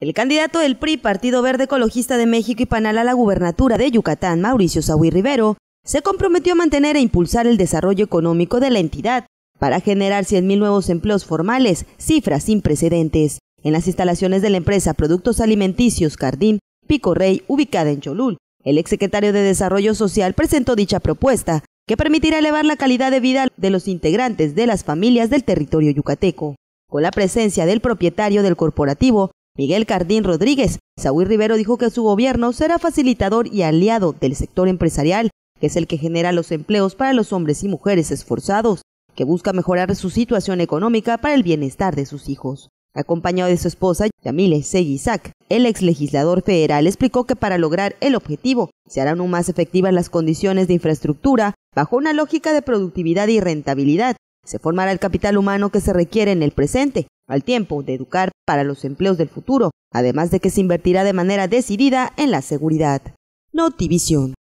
El candidato del PRI, Partido Verde Ecologista de México y Panal a la gubernatura de Yucatán, Mauricio Sahuí Rivero, se comprometió a mantener e impulsar el desarrollo económico de la entidad para generar 100.000 nuevos empleos formales, cifras sin precedentes. En las instalaciones de la empresa Productos Alimenticios Cardín Pico Rey, ubicada en Cholul, el exsecretario de Desarrollo Social presentó dicha propuesta, que permitirá elevar la calidad de vida de los integrantes de las familias del territorio yucateco. Con la presencia del propietario del corporativo, Miguel Cardín Rodríguez, Saúl Rivero dijo que su gobierno será facilitador y aliado del sector empresarial, que es el que genera los empleos para los hombres y mujeres esforzados, que busca mejorar su situación económica para el bienestar de sus hijos. Acompañado de su esposa, Yamile Seguizac, el ex legislador federal explicó que para lograr el objetivo se harán aún más efectivas las condiciones de infraestructura bajo una lógica de productividad y rentabilidad. Se formará el capital humano que se requiere en el presente al tiempo de educar para los empleos del futuro, además de que se invertirá de manera decidida en la seguridad. NoTivision